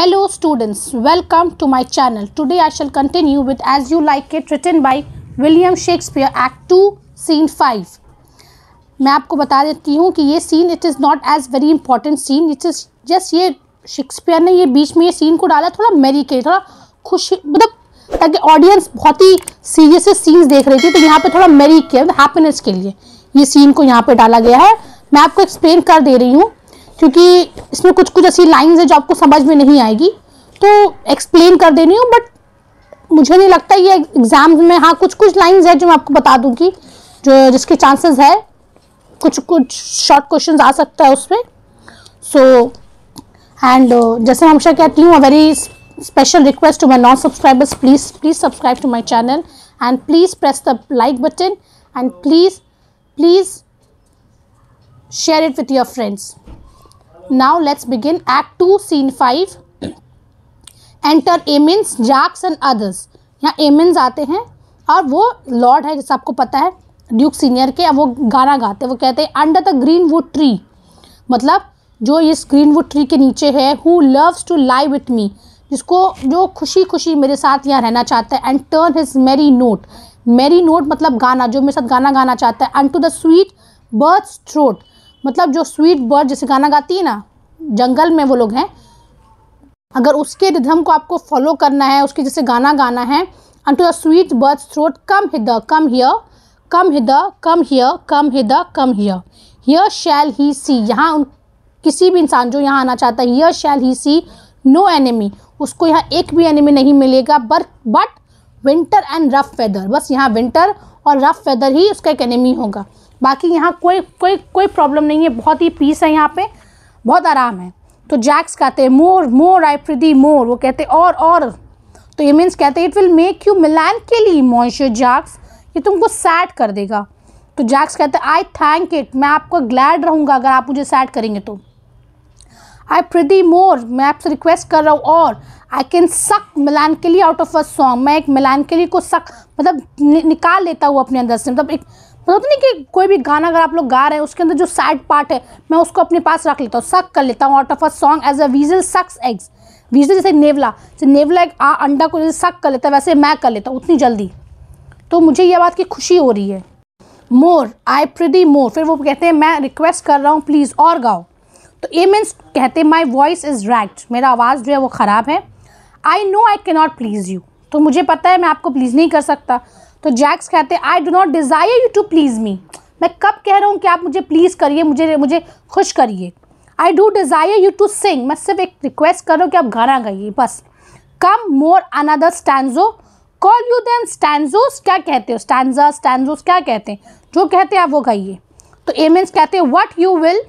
Hello students welcome to my channel today I shall continue with as you like it written by William Shakespeare act two scene five मैं आपको बता देती हूँ कि ये scene it is not as very important scene it is just ये Shakespeare ने ये बीच में ये सीन को डाला थोड़ा मेरी के थोड़ा खुशी मतलब ताकि ऑडियंस बहुत ही सीरियस सीन्स देख रही थी तो यहाँ पे थोड़ा मेरी के हैप्पीनेस के लिए ये सीन को यहाँ पे डाला गया है मैं आपको एक्सप्लेन कर दे रही हूँ क्योंकि इसमें कुछ कुछ ऐसी लाइंस है जो आपको समझ में नहीं आएगी तो एक्सप्लेन कर देनी हो बट मुझे नहीं लगता ये एग्जाम में हाँ कुछ कुछ लाइंस है जो मैं आपको बता दूंगी जो जिसके चांसेस है कुछ कुछ शॉर्ट क्वेश्चन आ सकता है उसमें सो एंड uh, जैसे मैं हमेशा कहती हूँ a very special request to my non subscribers please please subscribe to my channel and please press the like button and please please share it with your friends now let's begin act 2 scene 5 enter Amiens Jaques and others यहाँ Amiens आते हैं और वो Lord है जैसे आपको पता है ड्यूक सीनियर के वो गाना गाते हैं वो कहते हैं under the greenwood tree मतलब जो इस ग्रीन वुड ट्री के नीचे है who loves to lie with me जिसको जो खुशी खुशी मेरे साथ यहाँ रहना चाहता है and turn his merry note merry note मतलब गाना जो मेरे साथ गाना गाना चाहता है unto the sweet bird's throat मतलब जो स्वीट बर्ड जैसे गाना गाती है ना जंगल में वो लोग हैं अगर उसके रिधम को आपको फॉलो करना है उसके जैसे गाना गाना है to the sweet bird throat come hither come here come hither come here come hither come here here shall he see यहाँ उन किसी भी इंसान जो यहाँ आना चाहता है here shall he see no enemy उसको यहाँ एक भी एनिमी नहीं मिलेगा but but winter and rough weather बस यहाँ विंटर और रफ़ वेदर ही उसका एक एनिमी होगा बाकी यहाँ कोई कोई कोई प्रॉब्लम नहीं है बहुत ही पीस है यहाँ पे बहुत आराम है तो जैक्स कहते हैं मोर मोर आई प्रदी मोर वो कहते हैं और और तो ये मीन्स कहते हैं it will make you melancholy मॉन्शर Jacques ये तुमको सैड कर देगा तो जैक्स कहते हैं आई थैंक इट मैं आपको ग्लैड रहूँगा अगर आप मुझे सैड करेंगे तो आई प्रदी मोर मैं आपसे रिक्वेस्ट कर रहा हूँ और आई कैन सक मिलान के लिए आउट ऑफ अ सॉन्ग मैं एक मिलान के लिए को सक मतलब नि, निकाल लेता हूँ अपने अंदर से मतलब एक मतलब तो नहीं कि कोई भी गाना अगर आप लोग गा रहे हैं उसके अंदर जो सैड पार्ट है मैं उसको अपने पास रख लेता हूँ सक कर लेता हूँ out of a song as a weasel sucks eggs weasel जैसे नेवला जैसे नेवला एक आ अंडा को जैसे सक कर लेता है वैसे मैं कर लेता हूँ उतनी जल्दी तो मुझे यह बात की खुशी हो रही है मोर आई प्रदी मोर फिर वो कहते हैं मैं रिक्वेस्ट कर रहा हूँ प्लीज़ और गाओ तो ए मीन्स कहते हैं माई वॉइस इज़ रैक्ट मेरा आवाज़ जो है वो ख़राब है आई नो आई के नॉट प्लीज़ यू तो मुझे पता है मैं आपको प्लीज़ नहीं कर सकता तो जैक्स कहते हैं I do not desire you to please me मैं कब कह रहा हूँ कि आप मुझे प्लीज़ करिए मुझे मुझे खुश करिए I do desire you to sing मैं सिर्फ एक रिक्वेस्ट कर रहा हूँ कि आप गाना गाइए बस come more another stanzo call you then stanzos क्या कहते हो स्टैंडा स्टैंडोज क्या कहते हैं जो कहते हैं आप वो गाइए तो एमेंस कहते हैं वट यू विल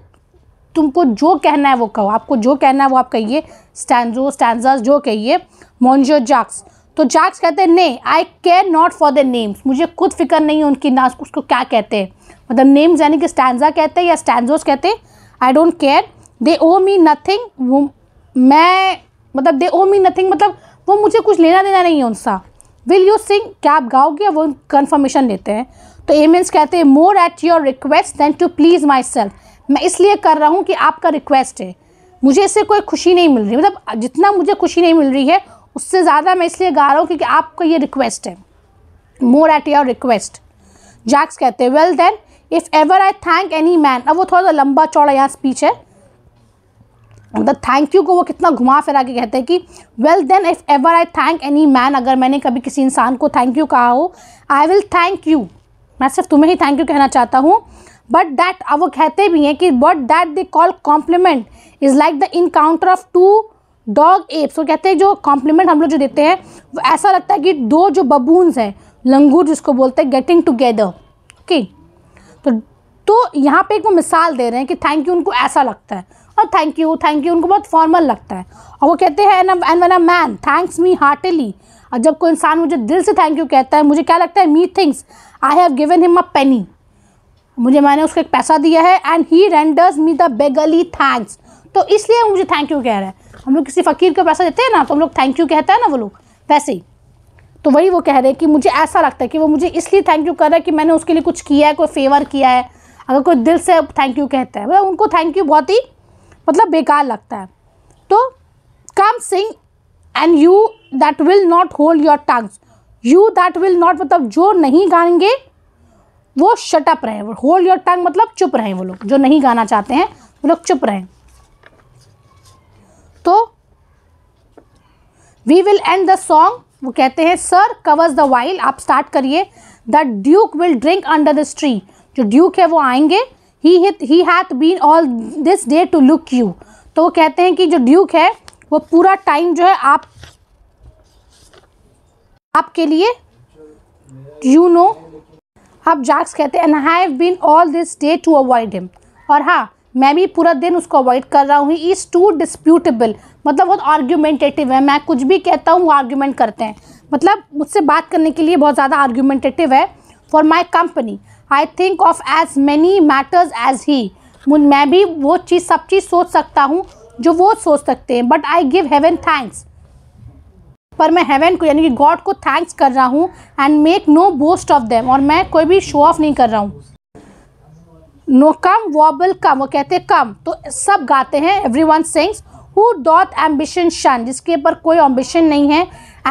तुमको जो कहना है वो कहो आपको जो कहना है वो आप कहिए स्टैंडो स्टैंडर्स जो कहिए मोन्जो जाक्स तो जैक्स कहते हैं नहीं I care not for the names मुझे खुद फिक्र नहीं है उनकी ना उसको क्या कहते हैं मतलब नेम्स यानी कि स्टैंडा कहते हैं या स्टैंडोज कहते हैं I don't care they owe me nothing वो मैं मतलब दे ओ मी नथिंग मतलब वो मुझे कुछ लेना देना नहीं है उनसा विल यू सिंग क्या आप गाओगे वो कन्फर्मेशन लेते हैं तो एमेंस कहते हैं more at your request than to please myself मैं इसलिए कर रहा हूँ कि आपका रिक्वेस्ट है मुझे इससे कोई खुशी नहीं मिल रही मतलब जितना मुझे खुशी नहीं मिल रही है उससे ज़्यादा मैं इसलिए गा रहा हूँ क्योंकि आपका ये रिक्वेस्ट है more at your request Jaques कहते हैं well then if ever I thank any man अब वो थोड़ा सा लंबा चौड़ा यहाँ स्पीच है मतलब थैंक यू को वो कितना घुमा फिरा के कहते हैं कि well then if ever I thank any man अगर मैंने कभी किसी इंसान को थैंक यू कहा हो आई विल थैंक यू मैं सिर्फ तुम्हें ही थैंक यू कहना चाहता हूँ बट दैट अब वो कहते भी हैं कि but that they call compliment is like the encounter of two dog apes वो कहते हैं जो कॉम्प्लीमेंट हम लोग जो देते हैं वो ऐसा लगता है कि दो जो बबूनस हैं लंगूर जिसको बोलते हैं गेटिंग टुगेदर ओके तो तो यहाँ पे एक वो मिसाल दे रहे हैं कि थैंक यू उनको ऐसा लगता है और थैंक यू थैंक यू उनको बहुत फॉर्मल लगता है और वो कहते हैं and when a man thanks me heartily और जब कोई इंसान मुझे दिल से थैंक यू कहता है मुझे क्या लगता है methinks I have given him a penny मुझे मैंने उसको एक पैसा दिया है and he renders me the beggarly thanks तो इसलिए मुझे थैंक यू कह रहा है हम लोग किसी फ़कीर को पैसा देते हैं ना तो हम लोग थैंक यू कहता है ना वो लोग वैसे ही तो वही वो कह रहे हैं कि मुझे ऐसा लगता है कि वो मुझे इसलिए थैंक यू कर रहा है कि मैंने उसके लिए कुछ किया है कोई फेवर किया है अगर कोई दिल से थैंक यू कहता है मतलब उनको थैंक यू बहुत ही मतलब बेकार लगता है तो come sing and you that will not hold your tongues you that will not मतलब जो नहीं गाएंगे वो शटअप रहे होल्ड योर टंग मतलब चुप रहें वो लोग जो नहीं गाना चाहते हैं वो लोग चुप रहें तो we will end the song वो कहते हैं सर कवर्स द वाइल आप स्टार्ट करिए the duke will drink under the tree जो ड्यूक है वो आएंगे he he hath been all this day to look you तो वो कहते हैं कि जो ड्यूक है वो पूरा टाइम जो है आप आपके लिए यू नो आप जाक्स कहते हैं and have been all this day to avoid him और हाँ मैं भी पूरा दिन उसको अवॉइड कर रहा हूँ इज़ टू डिस्प्यूटेबल मतलब बहुत आर्ग्यूमेंटेटिव है मैं कुछ भी कहता हूँ वो आर्ग्यूमेंट करते हैं मतलब मुझसे बात करने के लिए बहुत ज़्यादा आर्ग्यूमेंटेटिव है for my company I think of as many matters as he मैं भी वो चीज़ सब चीज़ सोच सकता हूँ जो वो सोच सकते हैं but I give heaven thanks पर मैं हेवन को यानी कि गॉड को थैंक्स कर रहा हूँ and make no boast of them और मैं कोई भी शो ऑफ नहीं कर रहा हूँ नो कम वॉबल कम वो कहते हैं कम तो सब गाते हैं everyone sings who doth ambition shun जिसके ऊपर कोई एम्बिशन नहीं है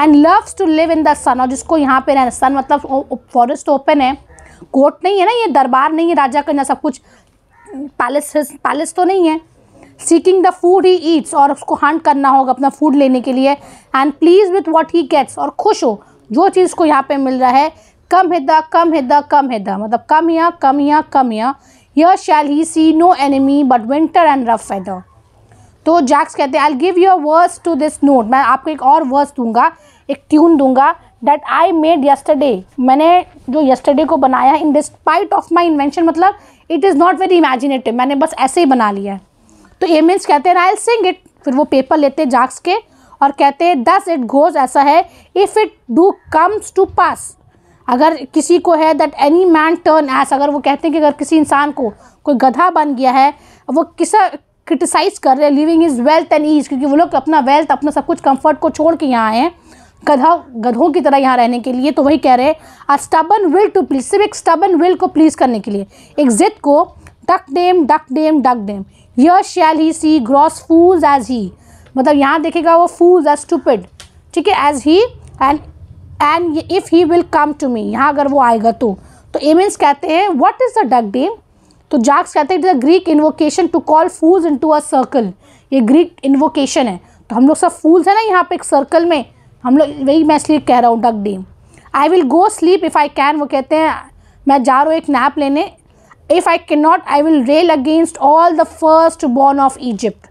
and loves to live in the sun और जिसको यहाँ पे रहना सन मतलब फॉरेस्ट ओपन है कोर्ट नहीं है ना ये दरबार नहीं है राजा का ना सब कुछ पैलेस पैलेस तो नहीं है seeking the food he eats और उसको हंट करना होगा अपना फूड लेने के लिए and please with what he gets और खुश हो जो चीज़ को यहाँ पे मिल रहा है कम हिदा कम हिदा कम हिदा मतलब कम या कम या कम या here shall he see no enemy but winter and rough weather तो जैक्स कहते हैं I give your verse to this note मैं आपको एक और वर्स दूंगा एक ट्यून दूंगा डेट आई मेड यस्टरडे मैंने जो यस्टरडे को बनाया in despite of my invention मतलब it is not very imaginative मैंने बस ऐसे ही बना लिया है तो ए मीन्स कहते हैं आई सिंग इट फिर वो पेपर लेते हैं जाक्स के और कहते हैं दस इट गोज ऐसा है if it do comes to pass अगर किसी को है that any man turn ass अगर वो कहते हैं कि अगर किसी इंसान को कोई गधा बन गया है वो किसा क्रिटिसाइज़ कर रहे हैं living is wealth and ease क्योंकि वो लोग अपना वेल्थ अपना सब कुछ कंफर्ट को छोड़ के यहाँ आए हैं गधा गधों की तरह यहाँ रहने के लिए तो वही कह रहे हैं a stubborn will to please सिर्फ एक स्टबन विल को प्लीज करने के लिए एक जिद को ducdame ducdame ducdame here shall he see gross fools as he मतलब यहाँ देखेगा वो फूज एज स्टूपिड ठीक है as he and and if he will come to me यहाँ अगर वो आएगा तो तो एमिन्स कहते हैं what is the ducdame तो जाक्स कहते हैं it is a Greek invocation to call fools into a circle ये ग्रीक इन्वोकेशन है तो हम लोग सब फूल्स हैं ना यहाँ पे एक सर्कल में हम लोग वही मैं इसलिए कह रहा हूँ ducdame I will go sleep if I can वो कहते हैं मैं जा रहा हूँ एक नैप लेने if I can not I will rail against all the first born of Egypt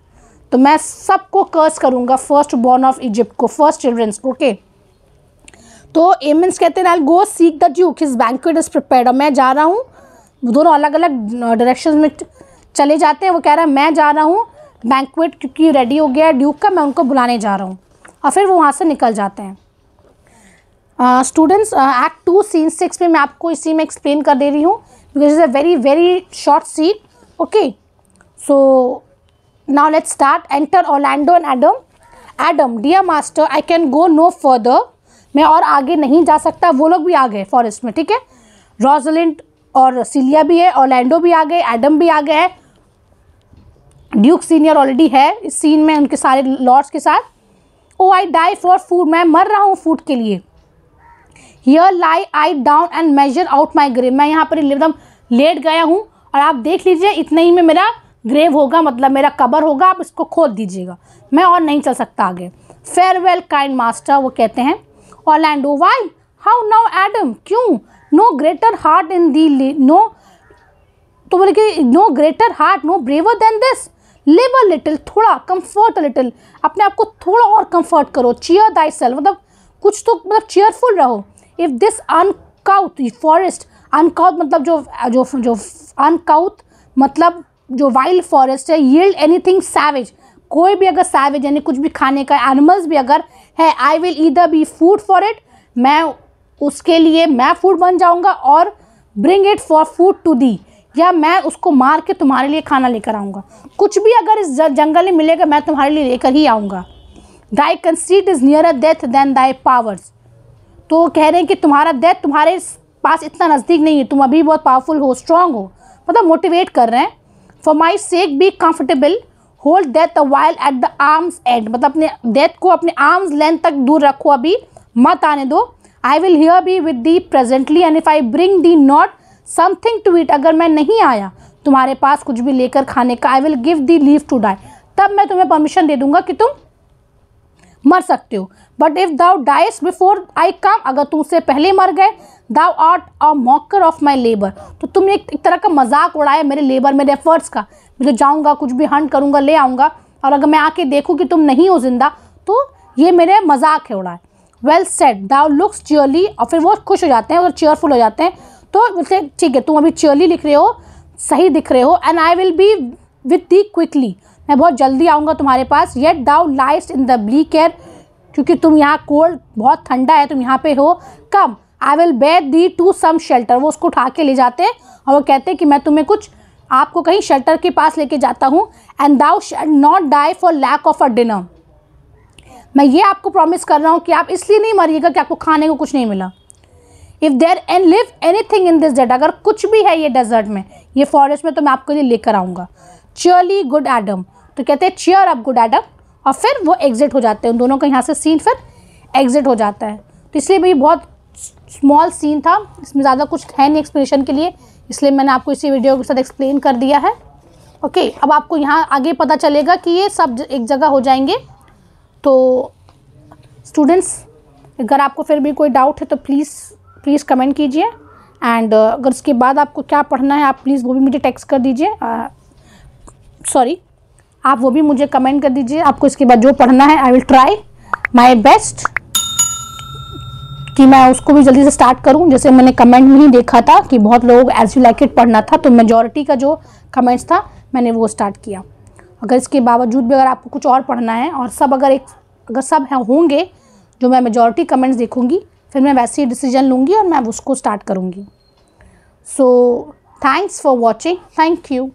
तो मैं सबको कर्स करूँगा फर्स्ट बॉर्न ऑफ इजिप्ट को फर्स्ट चिल्ड्रंस ओके okay? तो एमिन्स कहते हैं go seek the duke his bank is prepare मैं जा रहा हूँ दोनों अलग अलग डायरेक्शन में चले जाते हैं वो कह रहा है मैं जा रहा हूँ बैंकुट क्योंकि रेडी हो गया है ड्यूक का मैं उनको बुलाने जा रहा हूँ और फिर वो वहाँ से निकल जाते हैं students act two scene six में मैं आपको इसी में एक्सप्लेन कर दे रही हूँ because is a very very short scene okay so now let start enter Orlando and Adam Adam dear master I can go no further मैं और आगे नहीं जा सकता वो लोग भी आ गए फॉरेस्ट में ठीक है रॉजलिंट और सिलिया भी है ऑलैंडो भी आ गए एडम भी आ गए हैं ड्यूक सीनियर ऑलरेडी है इस सीन में उनके सारे लॉर्ड्स के साथ oh I die for food मैं मर रहा हूँ फूड के लिए here lie I down and measure out my grave मैं यहाँ पर एकदम लेट गया हूँ और आप देख लीजिए इतने ही में मेरा ग्रेव होगा मतलब मेरा कबर होगा आप इसको खोद दीजिएगा मैं और नहीं चल सकता आगे फेयरवेल काइंड मास्टर वो कहते हैं Orlando. Oh, why? How now, Adam? क्यों? No greater heart in thee. No. तो बोले कि no greater heart no braver than this live a little थोड़ा कम्फर्ट लिटिल अपने आप को थोड़ा और कम्फर्ट करो चेयर दाई सेल्फ मतलब कुछ तो मतलब चेयरफुल रहो if this uncouth forest uncouth मतलब जो जो जो अनकाउथ मतलब जो वाइल्ड फॉरेस्ट है येल्ड एनी थिंग सैवेज कोई भी अगर सैवेज यानी कुछ भी खाने का एनिमल्स भी अगर है I will either be food for it मैं उसके लिए मैं फूड बन जाऊँगा और bring it for food to thee या मैं उसको मार के तुम्हारे लिए खाना लेकर आऊँगा कुछ भी अगर इस जंगल में मिलेगा मैं तुम्हारे लिए लेकर ही आऊँगा thy conceit is near a death then thy powers तो कह रहे हैं कि तुम्हारा डेथ तुम्हारे पास इतना नज़दीक नहीं है तुम अभी बहुत पावरफुल हो स्ट्रांग हो मतलब मोटिवेट कर रहे हैं for my sake be comfortable hold death while at the arm's end मतलब अपने डेथ को अपने आर्म्स लेंथ तक दूर रखो अभी मत आने दो I will here be with thee presently and if I bring thee not something to it अगर मैं नहीं आया तुम्हारे पास कुछ भी लेकर खाने का I will give thee leave to die तब मैं तुम्हें परमिशन दे दूंगा कि तुम मर सकते हो but if thou dies before I come अगर तुम उससे पहले मर गए thou art a mocker of my labour तो तुमने एक तरह का मजाक उड़ाया मेरे लेबर मेरे एफर्ट्स का मैं जाऊँगा कुछ भी हंट करूँगा ले आऊँगा और अगर मैं आके देखूँ कि तुम नहीं हो जिंदा तो ये मेरे मजाक है उड़ा है well said thou looks cheerly और फिर वो खुश हो जाते हैं और चेयरफुल हो जाते हैं तो बोलते ठीक है तुम अभी चियरली लिख रहे हो सही दिख रहे हो and I will be with thee quickly मैं बहुत जल्दी आऊँगा तुम्हारे पास yet thou life in the bleak air क्योंकि तुम यहाँ कोल्ड बहुत ठंडा है तुम यहाँ पे हो come I will bear thee to some shelter वो उसको उठा के ले जाते हैं और वो कहते हैं कि मैं तुम्हें कुछ आपको कहीं शेल्टर के पास लेके जाता हूँ and thou shalt not die for lack of a dinner मैं ये आपको प्रॉमिस कर रहा हूँ कि आप इसलिए नहीं मरिएगा कि आपको खाने को कुछ नहीं मिला if there and live anything in this डेट अगर कुछ भी है ये डेजर्ट में ये फॉरेस्ट में तो मैं आपके लिए लेकर आऊँगा चर्ली गुड एडम तो कहते हैं चेयर अप गुड एडम और फिर वो एग्जिट हो जाते हैं उन दोनों का यहाँ से सीन फिर एग्जिट हो जाता है तो इसलिए भी बहुत स्मॉल सीन था इसमें ज़्यादा कुछ है नहीं एक्सप्रेशन के लिए इसलिए मैंने आपको इसी वीडियो के साथ एक्सप्लेन कर दिया है ओके अब आपको यहाँ आगे पता चलेगा कि ये सब एक जगह हो जाएंगे तो स्टूडेंट्स अगर आपको फिर भी कोई डाउट है तो प्लीज़ प्लीज़ कमेंट कीजिए एंड uh, अगर उसके बाद आपको क्या पढ़ना है आप प्लीज़ वो भी मुझे टेक्स्ट कर दीजिए सॉरी uh, आप वो भी मुझे कमेंट कर दीजिए आपको इसके बाद जो पढ़ना है I will try my best कि मैं उसको भी जल्दी से स्टार्ट करूं जैसे मैंने कमेंट में ही देखा था कि बहुत लोग एज यू लाइक इट पढ़ना था तो मेजॉरिटी का जो कमेंट्स था मैंने वो स्टार्ट किया अगर इसके बावजूद भी अगर आपको कुछ और पढ़ना है और सब अगर एक अगर सब हैं होंगे जो मैं मेजॉरिटी कमेंट्स देखूँगी फिर मैं वैसे ही डिसीजन लूँगी और मैं उसको स्टार्ट करूँगी so thanks for watching thank you